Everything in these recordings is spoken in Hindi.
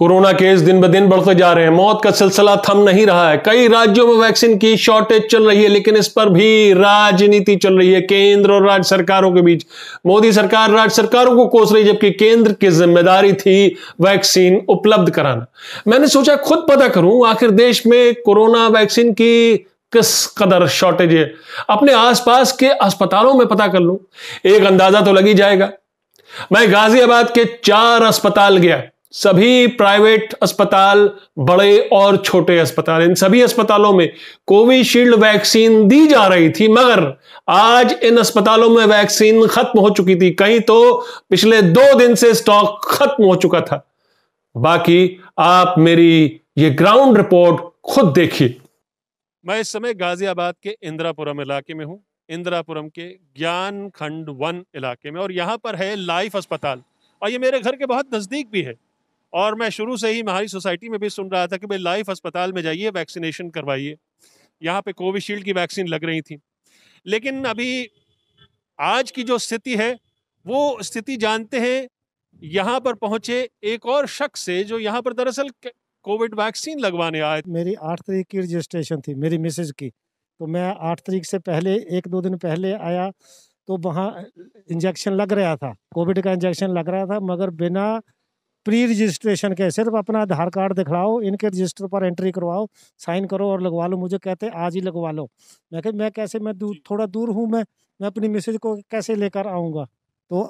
कोरोना केस दिन ब दिन बढ़ते जा रहे हैं मौत का सिलसिला थम नहीं रहा है कई राज्यों में वैक्सीन की शॉर्टेज चल रही है लेकिन इस पर भी राजनीति चल रही है केंद्र और राज्य सरकारों के बीच मोदी सरकार राज्य सरकारों को कोस रही जबकि केंद्र की जिम्मेदारी थी वैक्सीन उपलब्ध कराना मैंने सोचा खुद पता करूं आखिर देश में कोरोना वैक्सीन की किस कदर शॉर्टेज है अपने आसपास के अस्पतालों में पता कर लूं एक अंदाजा तो लगी जाएगा मैं गाजियाबाद के चार अस्पताल गया सभी प्राइवेट अस्पताल बड़े और छोटे अस्पताल इन सभी अस्पतालों में कोविशील्ड वैक्सीन दी जा रही थी मगर आज इन अस्पतालों में वैक्सीन खत्म हो चुकी थी कहीं तो पिछले दो दिन से स्टॉक खत्म हो चुका था बाकी आप मेरी ये ग्राउंड रिपोर्ट खुद देखिए मैं इस समय गाजियाबाद के इंदिरापुरम इलाके में हूं इंदिरापुरम के ज्ञान खंड वन इलाके में और यहां पर है लाइफ अस्पताल और ये मेरे घर के बहुत नजदीक भी है और मैं शुरू से ही हमारी सोसाइटी में भी सुन रहा था कि भाई लाइफ अस्पताल में जाइए वैक्सीनेशन करवाइए यहाँ पे कोविशील्ड की वैक्सीन लग रही थी लेकिन अभी आज की जो स्थिति है वो स्थिति जानते हैं यहाँ पर पहुँचे एक और शख्स से जो यहाँ पर दरअसल कोविड वैक्सीन लगवाने आए मेरी आठ तारीख की रजिस्ट्रेशन थी मेरी मिसेज की तो मैं आठ तारीख से पहले एक दो दिन पहले आया तो वहाँ इंजेक्शन लग रहा था कोविड का इंजेक्शन लग रहा था मगर बिना प्री रजिस्ट्रेशन के सिर्फ अपना आधार कार्ड दिखलाओ इनके रजिस्टर पर एंट्री करवाओ साइन करो और लगवा लो मुझे कहते आज ही लगवा लो मैं कह मैं कैसे मैं दूर थोड़ा दूर हूँ मैं मैं अपनी मिसेज को कैसे लेकर आऊँगा तो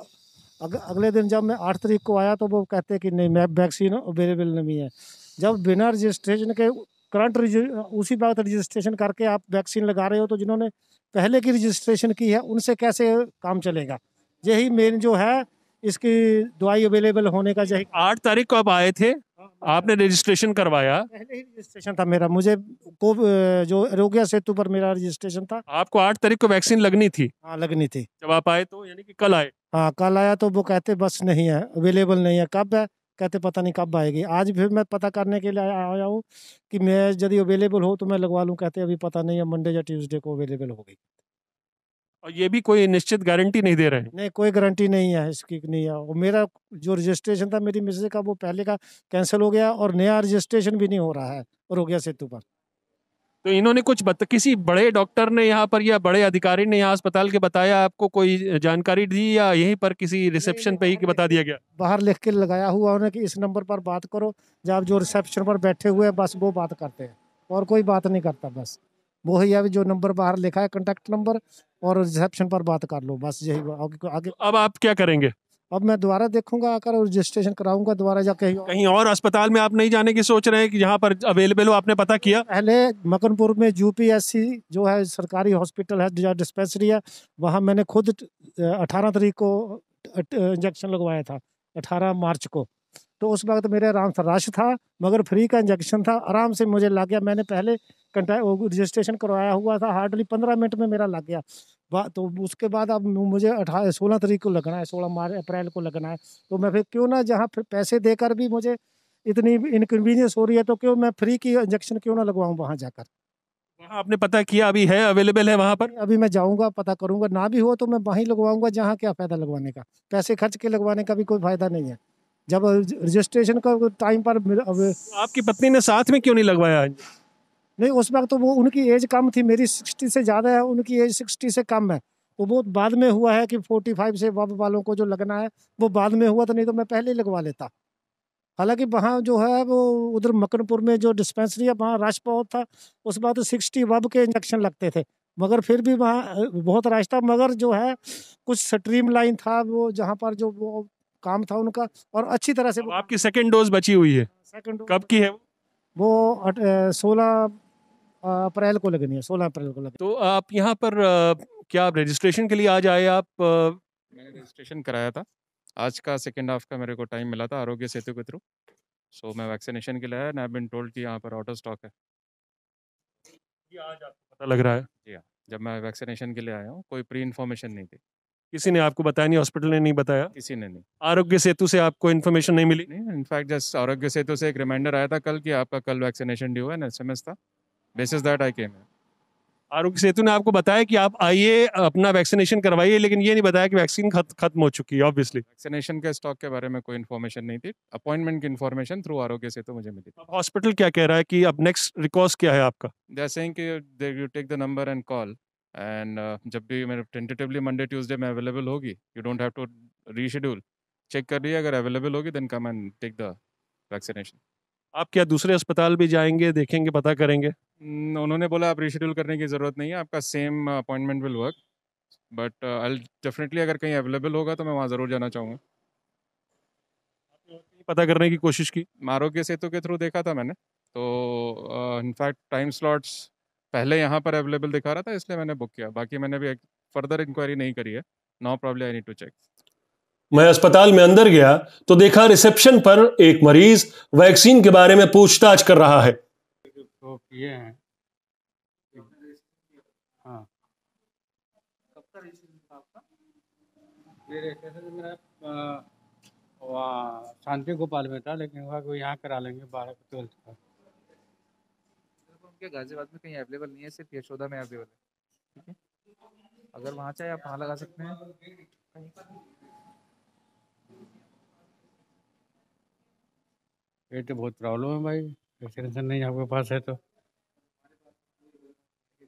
अग, अगले दिन जब मैं आठ तारीख को आया तो वो कहते कि नहीं मैं वैक्सीन अवेलेबल नहीं है जब बिना रजिस्ट्रेशन के करंट उसी वक्त रजिस्ट्रेशन करके आप वैक्सीन लगा रहे हो तो जिन्होंने पहले की रजिस्ट्रेशन की है उनसे कैसे काम चलेगा यही मेन जो है इसकी दवाई अवेलेबल होने का चाहिए आठ तारीख को आप आए थे हाँ, हाँ। आपने रजिस्ट्रेशन करवाया पहले ही रजिस्ट्रेशन था मेरा मुझे को जो आरोग्य सेतु पर मेरा रजिस्ट्रेशन था आपको आठ तारीख को वैक्सीन लगनी थी हाँ लगनी थी जब आप आए तो यानी कि कल आए हाँ कल आया तो वो कहते बस नहीं है अवेलेबल नहीं है कब है कहते पता नहीं कब आएगी आज फिर मैं पता करने के लिए आया हूँ कि मैं यदि अवेलेबल हो तो मैं लगवा लूँ कहते अभी पता नहीं है मंडे या ट्यूजडे को अवेलेबल होगी और ये भी कोई निश्चित गारंटी नहीं दे रहे हैं नहीं कोई गारंटी नहीं है इसकी नहीं है और मेरा जो रजिस्ट्रेशन था मेरी मिसेज का वो पहले का कैंसिल हो गया और नया रजिस्ट्रेशन भी नहीं हो रहा है और हो गया सेतु पर तो इन्होंने कुछ बत, किसी बड़े डॉक्टर ने यहाँ पर या बड़े अधिकारी ने यहाँ अस्पताल के बताया आपको कोई जानकारी दी या यहीं पर किसी रिसेप्शन पे ही बता दिया गया बाहर लिख के लगाया हुआ उन्होंने कि इस नंबर पर बात करो जब जो रिसेप्शन पर बैठे हुए हैं बस वो बात करते हैं और कोई बात नहीं करता बस वो ही है जो नंबर बाहर लिखा है कॉन्टेक्ट नंबर और रिसेप्शन पर बात कर लो बस यही आगे, आगे अब आप क्या करेंगे अब मैं दोबारा देखूंगा आकर रजिस्ट्रेशन कराऊंगा दोबारा जा कहीं कहीं और अस्पताल में आप नहीं जाने की सोच रहे हैं कि यहाँ पर अवेलेबल हो आपने पता किया पहले मकनपुर में यूपीएससी जो है सरकारी हॉस्पिटल है डिस्पेंसरी है वहाँ मैंने खुद अठारह तारीख को इंजेक्शन लगवाया था अठारह मार्च को तो उस वक्त मेरे आराम से रश था मगर फ्री का इंजेक्शन था आराम से मुझे लग गया मैंने पहले कंटैक्ट रजिस्ट्रेशन करवाया हुआ था हार्डली पंद्रह मिनट में मेरा लग गया तो उसके बाद अब मुझे अठारह सोलह तारीख को लगना है सोलह मार्च अप्रैल को लगना है तो मैं फिर क्यों ना जहाँ फिर पैसे देकर भी मुझे इतनी इनकन्वीनियंस हो रही है तो क्यों मैं फ्री की इंजेक्शन क्यों ना लगवाऊँ वहाँ जाकर वहाँ आपने पता किया अभी है अवेलेबल है वहाँ पर अभी मैं जाऊँगा पता करूँगा ना भी हो तो मैं वहीं लगवाऊँगा जहाँ क्या फ़ायदा लगवाने का पैसे खर्च के लगवाने का भी कोई फ़ायदा नहीं है जब रजिस्ट्रेशन का टाइम पर आपकी पत्नी ने साथ में क्यों नहीं लगवाया नहीं उस वक्त तो वो उनकी एज कम थी मेरी सिक्सटी से ज़्यादा है उनकी एज सिक्सटी से कम है वो तो बहुत बाद में हुआ है कि फोर्टी फाइव से वब वालों को जो लगना है वो बाद में हुआ तो नहीं तो मैं पहले ही लगवा लेता हालांकि वहाँ जो है वो उधर मकनपुर में जो डिस्पेंसरी है वहाँ रश बहुत था उस बात सिक्सटी वब के इंजेक्शन लगते थे मगर फिर भी वहाँ बहुत रश था मगर जो है कुछ स्ट्रीम लाइन था वो जहाँ पर जो वो काम था उनका और अच्छी तरह से आपकी सेकेंड डोज बची हुई है सेकेंड कब की है वो सोलह अप्रैल को लगनी है सोलह अप्रैल को लगनी तो आप यहाँ पर क्या आप रजिस्ट्रेशन के लिए आज आए आप मैंने रजिस्ट्रेशन कराया था आज का सेकेंड हाफ का मेरे को टाइम मिला था आरोग्य सेतु के थ्रू सो मैं वैक्सीनेशन के लिए आया एंड बिन टोल्ड कि यहाँ पर आउट ऑफ स्टॉक है ये आज आपको पता लग रहा है जी हाँ जब मैं वैक्सीनेशन के लिए आया हूँ कोई प्री इन्फॉर्मेशन नहीं थी किसी ने आपको बताया नहीं हॉस्पिटल ने नहीं बताया किसी ने नहीं आरोग्य सेतु से आपको इन्फॉर्मेशन नहीं मिली नहीं इनफैक्ट जस्ट आरोग्य सेतु से एक रिमाइंडर आया था कल कि आपका कल वैक्सीनेशन ड्यू है ना था बेसिस दैट आई केम आरोग्य सेतु ने आपको बताया कि आप आइए अपना वैक्सीनेशन करवाइए लेकिन ये नहीं बताया कि वैक्सीन खत्म हो चुकी है ऑब्वियसली वैक्सीनेशन के स्टॉक के बारे में कोई इन्फॉर्मेशन नहीं थी अपॉइंटमेंट की इन्फॉर्मेशन थ्रू आरोग्य सेतु मुझे मिली अब हॉस्पिटल क्या कह रहा है कि अब नेक्स्ट रिकॉर्स क्या है आपका जैसे कि you take the number and call and uh, जब भी मेरे टेंटेटिवली मंडे ट्यूसडे में अवेलेबल होगी you don't have to reschedule check कर लिए अगर अवेलेबल होगी then come and take the vaccination आप क्या दूसरे अस्पताल भी जाएंगे देखेंगे पता करेंगे उन्होंने बोला आप रीशेड्यूल करने की ज़रूरत नहीं है आपका same appointment will work but I definitely अगर कहीं अवेलेबल होगा तो मैं वहाँ ज़रूर जाना चाहूँगा पता करने की कोशिश की आरोग्य सेतु के थ्रू देखा था मैंने तो इनफैक्ट टाइम स्लॉट्स पहले यहाँ पर अवेलेबल दिखा रहा था इसलिए मैंने बुक किया बाकी मैंने भी फर्दर इंक्वायरी नहीं करी है no problem I need to check मैं अस्पताल में अंदर गया तो देखा रिसेप्शन पर एक मरीज वैक्सीन के बारे में पूछताछ कर रहा है तो हाँ। शांति गोपाल में था लेकिन वहाँ यहाँ करा लेंगे बारह ट्वेल्थ का ठीक है गाजियाबाद में कहीं अवेलेबल नहीं है सिर्फ यशोदा में अवेलेबल है ठीक है अगर वहाँ चाहे आप वहाँ लगा सकते हैं ये तो बहुत प्रॉब्लम है भाई वैक्सीनेशन नहीं आपके पास है तो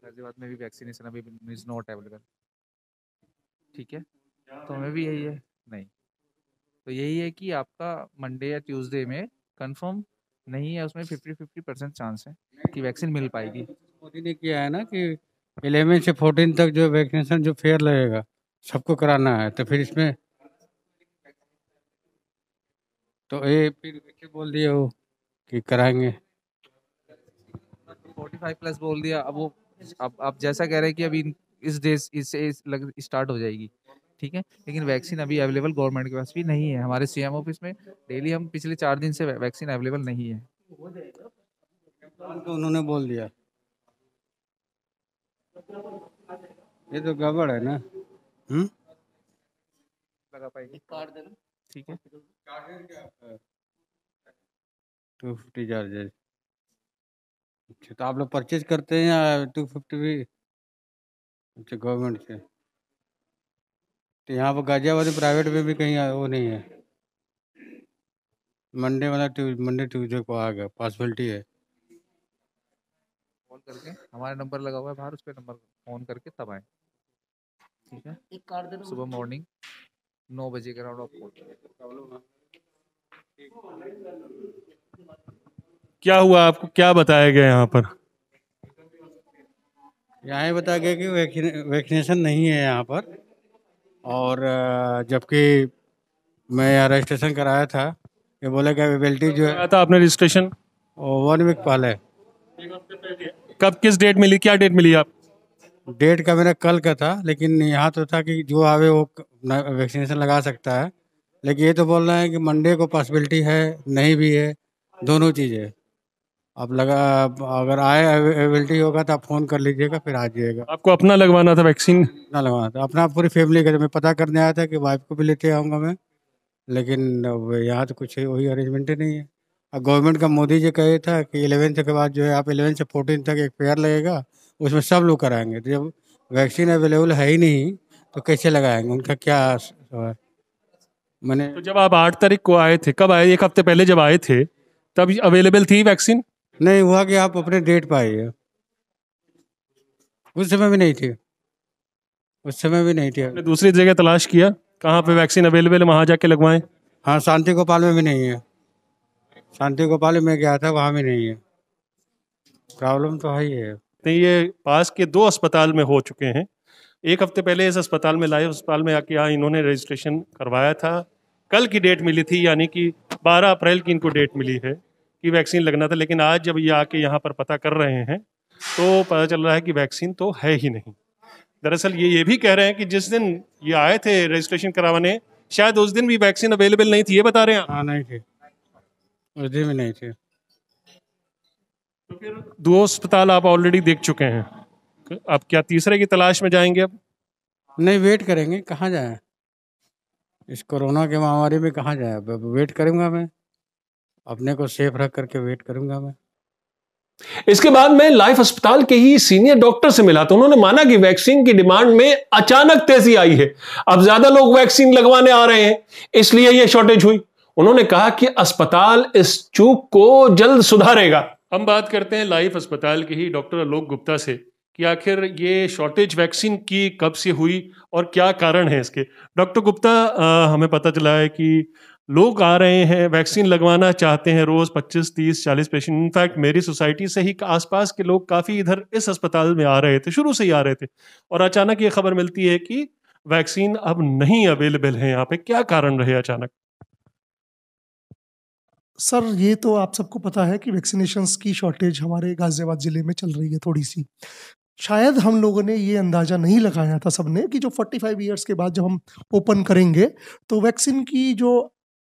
गाजियाबाद में भी वैक्सीनेशन अभी इज नॉट अवेलेबल ठीक है तो हमें भी यही है नहीं तो यही है कि आपका मंडे या ट्यूसडे में कंफर्म नहीं है उसमें फिफ्टी फिफ्टी परसेंट चांस है कि वैक्सीन मिल पाएगी मोदी ने किया है ना कि इलेवन से फोर्टीन तक जो वैक्सीनेशन जो फेयर लगेगा सबको कराना है तो फिर इसमें तो ये फिर बोल दिया वो कि कराएंगे फोर्टी फाइव प्लस बोल दिया अब वो अब आप जैसा कह रहे हैं कि अभी इस डे इससे स्टार्ट हो जाएगी ठीक है लेकिन वैक्सीन अभी अवेलेबल गवर्नमेंट के पास भी नहीं है हमारे सीएम ऑफिस में डेली हम पिछले चार दिन से वैक्सीन अवेलेबल नहीं है तो उन्होंने बोल दिया ये तो गड़बड़ है ना हम्म लगा पाएगी कार्ड देना ठीक है टू फिफ्टी चार्जेज अच्छा तो आप लोग परचेज करते हैं या टू फिफ्टी भी अच्छा गवर्नमेंट से तो यहाँ पर गाजियाबाद में प्राइवेट में भी कहीं वो नहीं है मंडे वाला मंडे ट्यूजडे को आ गया पॉसिबिलिटी है कॉल करके हमारे नंबर लगा हुआ है बाहर उस पर नंबर फोन करके तब आए ठीक है सुबह मॉर्निंग नौ बजे के अराउंड आपको क्या हुआ आपको क्या बताया गया यहाँ पर यहाँ बताया गया कि वैक्सीनेशन नहीं है यहाँ पर और जबकि मैं यहाँ रजिस्ट्रेशन कराया था ये बोला कि अवेलेबिलिटी जो है तो था आपने रजिस्ट्रेशन वन वीक पहले कब किस डेट मिली क्या डेट मिली आप डेट का मेरा कल का था लेकिन यहाँ तो था कि जो आवे वो वैक्सीनेशन लगा सकता है लेकिन ये तो बोल रहे हैं कि मंडे को पॉसिबिलिटी है नहीं भी है दोनों चीज़ें आप लगा अगर आए अवेलेबिलिटी होगा तो आप फ़ोन कर लीजिएगा फिर आ जाइएगा आपको अपना लगवाना था वैक्सीन ना लगवाना था अपना पूरी फैमिली का मैं पता करने आया था कि वाइफ को भी लेते आऊँगा मैं लेकिन यहाँ तो कुछ वही अरेंजमेंट ही नहीं है और गवर्नमेंट का मोदी जी कहे था कि इलेवेंथ के बाद जो है आप इलेवेंथ से फोर्टीन तक एक फेयर लगेगा उसमें सब लोग कराएंगे तो जब वैक्सीन अवेलेबल है ही नहीं तो कैसे लगाएंगे उनका क्या है मैंने तो जब आप आठ तारीख को आए थे कब आए एक हफ्ते पहले जब आए थे तब अवेलेबल थी वैक्सीन नहीं हुआ कि आप अपने डेट पर आइए उस समय भी नहीं थी उस समय भी नहीं थी दूसरी जगह तलाश किया कहाँ पे वैक्सीन अवेलेबल है वहाँ जाके लगवाए हाँ शांति गोपाल में भी नहीं है शांति गोपाल में गया था वहाँ भी नहीं है प्रॉब्लम तो है ही है नहीं ये पास के दो अस्पताल में हो चुके हैं एक हफ्ते पहले इस अस्पताल में लाइव अस्पताल में आके यहाँ इन्होंने रजिस्ट्रेशन करवाया था कल की डेट मिली थी यानी कि 12 अप्रैल की इनको डेट मिली है कि वैक्सीन लगना था लेकिन आज जब ये आके यहाँ पर पता कर रहे हैं तो पता चल रहा है कि वैक्सीन तो है ही नहीं दरअसल ये ये भी कह रहे हैं कि जिस दिन ये आए थे रजिस्ट्रेशन करावाने शायद उस दिन भी वैक्सीन अवेलेबल नहीं थी ये बता रहे हैं हाँ नहीं थी उस दिन भी नहीं थी तो फिर दो अस्पताल आप ऑलरेडी देख चुके हैं आप क्या तीसरे की तलाश में जाएंगे अब नहीं वेट करेंगे कहाँ जाए इस कोरोना के महामारी में कहाँ जाए वेट करूँगा मैं अपने को सेफ रख करके वेट करूंगा मैं इसके बाद मैं लाइफ अस्पताल के ही सीनियर डॉक्टर से मिला तो उन्होंने माना कि वैक्सीन की डिमांड में अचानक तेजी आई है अब ज्यादा लोग वैक्सीन लगवाने आ रहे हैं इसलिए यह शॉर्टेज हुई उन्होंने कहा कि अस्पताल इस चूक को जल्द सुधारेगा हम बात करते हैं लाइफ अस्पताल के ही डॉक्टर आलोक गुप्ता से कि आखिर ये शॉर्टेज वैक्सीन की कब से हुई और क्या कारण है इसके डॉक्टर गुप्ता हमें पता चला है कि लोग आ रहे हैं वैक्सीन लगवाना चाहते हैं रोज 25 30 40 पेशेंट इनफैक्ट मेरी सोसाइटी से ही आसपास के लोग काफी इधर इस अस्पताल में आ रहे थे शुरू से ही आ रहे थे और अचानक ये खबर मिलती है कि वैक्सीन अब नहीं अवेलेबल है यहाँ पे क्या कारण रहे अचानक सर ये तो आप सबको पता है कि वैक्सीनेशन की शॉर्टेज हमारे गाजियाबाद ज़िले में चल रही है थोड़ी सी शायद हम लोगों ने ये अंदाज़ा नहीं लगाया था सबने कि जो 45 फाइव ईयर्स के बाद जब हम ओपन करेंगे तो वैक्सीन की जो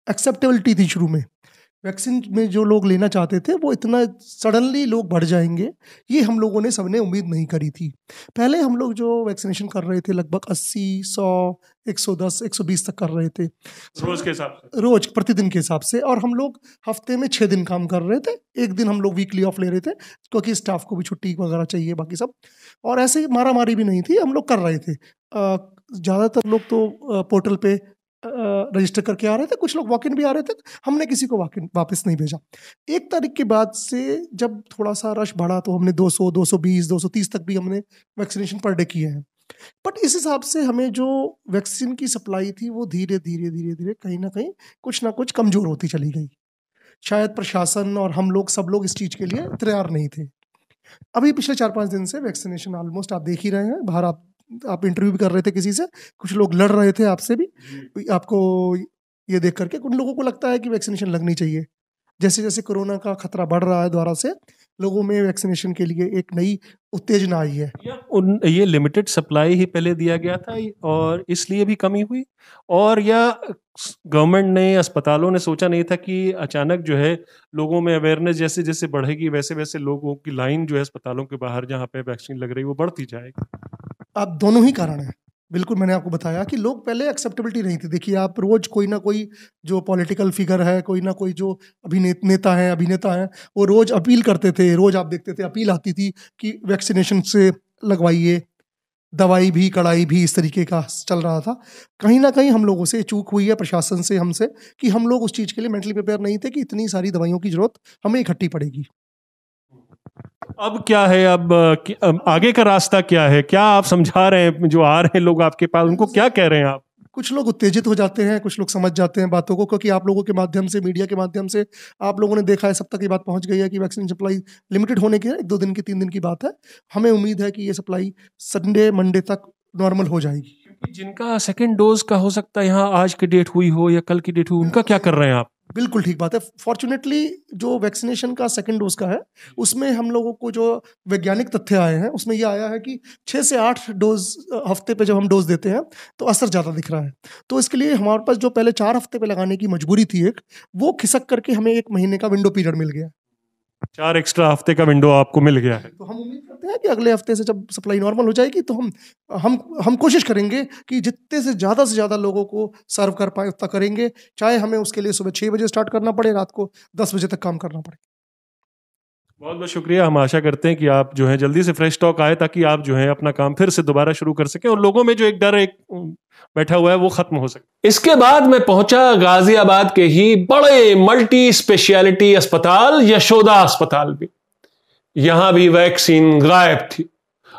एक्सेप्टेबिलिटी थी शुरू में वैक्सीन में जो लोग लेना चाहते थे वो इतना सडनली लोग बढ़ जाएंगे ये हम लोगों ने सबने उम्मीद नहीं करी थी पहले हम लोग जो वैक्सीनेशन कर रहे थे लगभग 80 100 110 120 तक कर रहे थे रोज के हिसाब से रोज प्रतिदिन के हिसाब से और हम लोग हफ्ते में छः दिन काम कर रहे थे एक दिन हम लोग वीकली ऑफ ले रहे थे क्योंकि स्टाफ को भी छुट्टी वगैरह चाहिए बाकी सब और ऐसे मारा मारी भी नहीं थी हम लोग कर रहे थे ज़्यादातर लोग तो पोर्टल पर रजिस्टर करके आ रहे थे कुछ लोग वॉक इन भी आ रहे थे हमने किसी को वॉक इन वापस नहीं भेजा एक तारीख के बाद से जब थोड़ा सा रश बढ़ा तो हमने 200 220 230 तक भी हमने वैक्सीनेशन पर डे किए हैं बट इस हिसाब से हमें जो वैक्सीन की सप्लाई थी वो धीरे धीरे धीरे धीरे कहीं ना कहीं कुछ ना कुछ कमजोर होती चली गई शायद प्रशासन और हम लोग सब लोग इस चीज़ के लिए तैयार नहीं थे अभी पिछले चार पाँच दिन से वैक्सीनेशन ऑलमोस्ट आप देख ही रहे हैं बाहर आप आप इंटरव्यू भी कर रहे थे किसी से कुछ लोग लड़ रहे थे आपसे भी तो आपको ये देख करके उन लोगों को लगता है कि वैक्सीनेशन लगनी चाहिए जैसे जैसे कोरोना का खतरा बढ़ रहा है द्वारा से लोगों में वैक्सीनेशन के लिए एक नई उत्तेजना आई है उन ये लिमिटेड सप्लाई ही पहले दिया गया था और इसलिए भी कमी हुई और या गवर्नमेंट ने अस्पतालों ने सोचा नहीं था कि अचानक जो है लोगों में अवेयरनेस जैसे जैसे बढ़ेगी वैसे वैसे लोगों की लाइन जो है अस्पतालों के बाहर जहाँ पे वैक्सीन लग रही है वो बढ़ती जाएगी आप दोनों ही कारण हैं बिल्कुल मैंने आपको बताया कि लोग पहले एक्सेप्टेबिलिटी नहीं थी देखिए आप रोज कोई ना कोई जो पॉलिटिकल फिगर है कोई ना कोई जो अभिने नेता है अभिनेता है वो रोज अपील करते थे रोज आप देखते थे अपील आती थी कि वैक्सीनेशन से लगवाइए दवाई भी कड़ाई भी इस तरीके का चल रहा था कहीं ना कहीं हम लोगों से चूक हुई है प्रशासन से हमसे कि हम लोग उस चीज़ के लिए मेंटली प्रिपेयर नहीं थे कि इतनी सारी दवाइयों की ज़रूरत हमें इकट्ठी पड़ेगी अब क्या है अब, आगे का रास्ता क्या है क्या आप समझा रहे हैं जो आ रहे हैं लोग आपके पास उनको क्या कह रहे हैं आप कुछ लोग उत्तेजित हो जाते हैं कुछ लोग समझ जाते हैं बातों को क्योंकि आप लोगों के माध्यम से मीडिया के माध्यम से आप लोगों ने देखा है सब तक ये बात पहुंच गई है कि वैक्सीन सप्लाई लिमिटेड होने के एक दो दिन की तीन दिन की बात है हमें उम्मीद है कि ये सप्लाई संडे मंडे तक नॉर्मल हो जाएगी जिनका सेकेंड डोज का हो सकता है यहाँ आज की डेट हुई हो या कल की डेट हुई उनका क्या कर रहे हैं आप बिल्कुल ठीक बात है फॉर्चुनेटली जो वैक्सीनेशन का सेकेंड डोज का है उसमें हम लोगों को जो वैज्ञानिक तथ्य आए हैं उसमें यह आया है कि छः से आठ डोज हफ्ते पे जब हम डोज देते हैं तो असर ज़्यादा दिख रहा है तो इसके लिए हमारे पास जो पहले चार हफ्ते पे लगाने की मजबूरी थी एक वो खिसक करके हमें एक महीने का विंडो पीरियड मिल गया चार एक्स्ट्रा हफ्ते का विंडो आपको मिल गया है तो हम उम्मीद सकते हैं कि अगले हफ्ते से जब सप्लाई नॉर्मल हो जाएगी तो हम हम हम कोशिश करेंगे कि जितने से ज़्यादा से ज़्यादा लोगों को सर्व कर पाए उतना करेंगे चाहे हमें उसके लिए सुबह छः बजे स्टार्ट करना पड़े रात को दस बजे तक काम करना पड़े बहुत बहुत शुक्रिया हम आशा करते हैं कि आप जो है जल्दी से फ्रेश स्टॉक आए ताकि आप जो है अपना काम फिर से दोबारा शुरू कर सकें और लोगों में जो एक डर एक बैठा हुआ है वो खत्म हो सके इसके बाद मैं पहुंचा गाजियाबाद के ही बड़े मल्टी स्पेशलिटी अस्पताल यशोदा अस्पताल भी यहां भी वैक्सीन गायब थी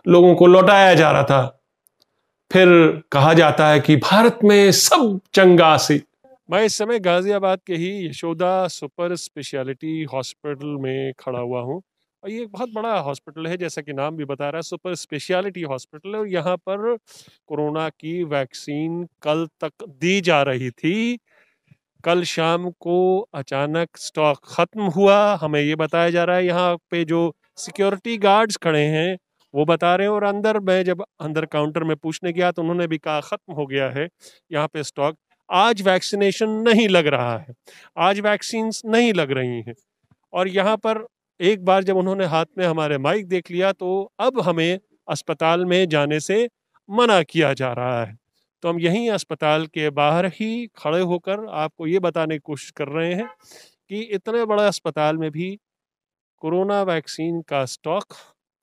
लोगों को लौटाया जा रहा था फिर कहा जाता है कि भारत में सब चंगा से मैं इस समय गाजियाबाद के ही यशोदा सुपर स्पेशलिटी हॉस्पिटल में खड़ा हुआ हूँ और ये एक बहुत बड़ा हॉस्पिटल है जैसा कि नाम भी बता रहा है सुपर स्पेशलिटी हॉस्पिटल और यहाँ पर कोरोना की वैक्सीन कल तक दी जा रही थी कल शाम को अचानक स्टॉक ख़त्म हुआ हमें ये बताया जा रहा है यहाँ पे जो सिक्योरिटी गार्ड्स खड़े हैं वो बता रहे हैं और अंदर मैं जब अंदर काउंटर में पूछने गया तो उन्होंने भी कहा ख़त्म हो गया है यहाँ पे स्टॉक आज वैक्सीनेशन नहीं लग रहा है आज वैक्सीन नहीं लग रही हैं और यहाँ पर एक बार जब उन्होंने हाथ में हमारे माइक देख लिया तो अब हमें अस्पताल में जाने से मना किया जा रहा है तो हम यहीं अस्पताल के बाहर ही खड़े होकर आपको ये बताने की कोशिश कर रहे हैं कि इतने बड़े अस्पताल में भी कोरोना वैक्सीन का स्टॉक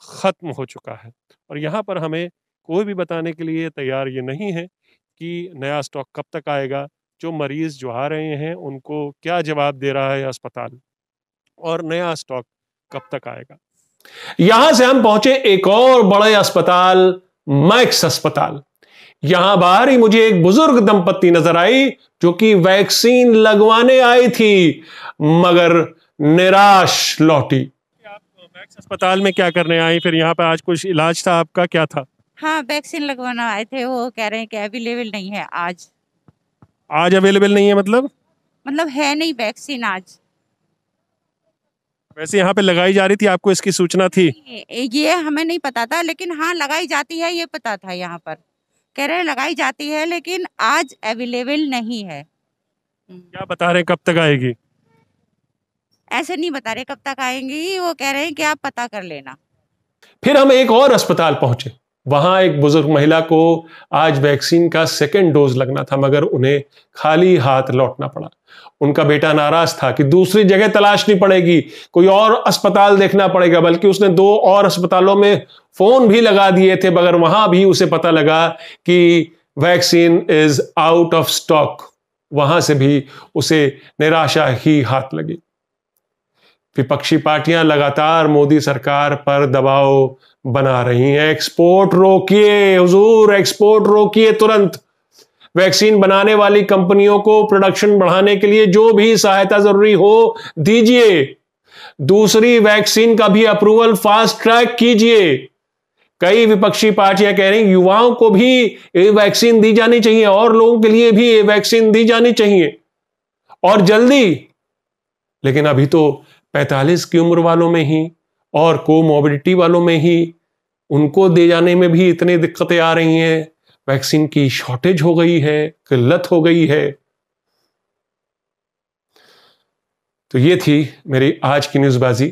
ख़त्म हो चुका है और यहाँ पर हमें कोई भी बताने के लिए तैयार ये नहीं है कि नया स्टॉक कब तक आएगा जो मरीज़ जो आ रहे हैं उनको क्या जवाब दे रहा है अस्पताल और नया स्टॉक कब तक आएगा यहां से हम पहुंचे एक और बड़े अस्पताल मैक्स अस्पताल यहां बाहर ही मुझे एक बुजुर्ग दंपत्ति नजर आई जो कि वैक्सीन लगवाने आई थी मगर निराश लौटी अस्पताल में क्या करने आई फिर यहाँ पे आज कुछ इलाज था आपका क्या था हाँ वैक्सीन लगवाना आए थे वो कह रहे हैं कि अवेलेबल नहीं है आज आज अवेलेबल नहीं है मतलब मतलब है नहीं वैक्सीन आज वैसे यहाँ पे लगाई जा रही थी आपको इसकी सूचना थी ये हमें नहीं पता था लेकिन हाँ लगाई जाती है ये पता था यहाँ पर कह रहे लगाई जाती है लेकिन आज अवेलेबल नहीं है क्या बता रहे कब तक आएगी ऐसे नहीं बता रहे कब तक आएंगे वो कह रहे हैं कि आप पता कर लेना फिर हम एक और अस्पताल पहुंचे वहां एक बुजुर्ग महिला को आज वैक्सीन का सेकेंड डोज लगना था मगर उन्हें खाली हाथ लौटना पड़ा उनका बेटा नाराज था कि दूसरी जगह तलाशनी पड़ेगी कोई और अस्पताल देखना पड़ेगा बल्कि उसने दो और अस्पतालों में फोन भी लगा दिए थे मगर वहां भी उसे पता लगा कि vaccine is out of stock वहां से भी उसे निराशा ही हाथ लगी विपक्षी पार्टियां लगातार मोदी सरकार पर दबाव बना रही हैं एक्सपोर्ट रोकिए हुजूर एक्सपोर्ट रोकिए तुरंत वैक्सीन बनाने वाली कंपनियों को प्रोडक्शन बढ़ाने के लिए जो भी सहायता जरूरी हो दीजिए दूसरी वैक्सीन का भी अप्रूवल फास्ट ट्रैक कीजिए कई विपक्षी पार्टियां कह रही युवाओं को भी ये वैक्सीन दी जानी चाहिए और लोगों के लिए भी ये वैक्सीन दी जानी चाहिए और जल्दी लेकिन अभी तो 45 की उम्र वालों में ही और कोमोबिडिटी वालों में ही उनको दे जाने में भी इतनी दिक्कतें आ रही हैं वैक्सीन की शॉर्टेज हो गई है किल्लत हो गई है तो ये थी मेरी आज की न्यूज़बाजी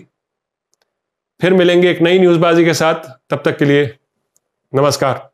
फिर मिलेंगे एक नई न्यूज़बाजी के साथ तब तक के लिए नमस्कार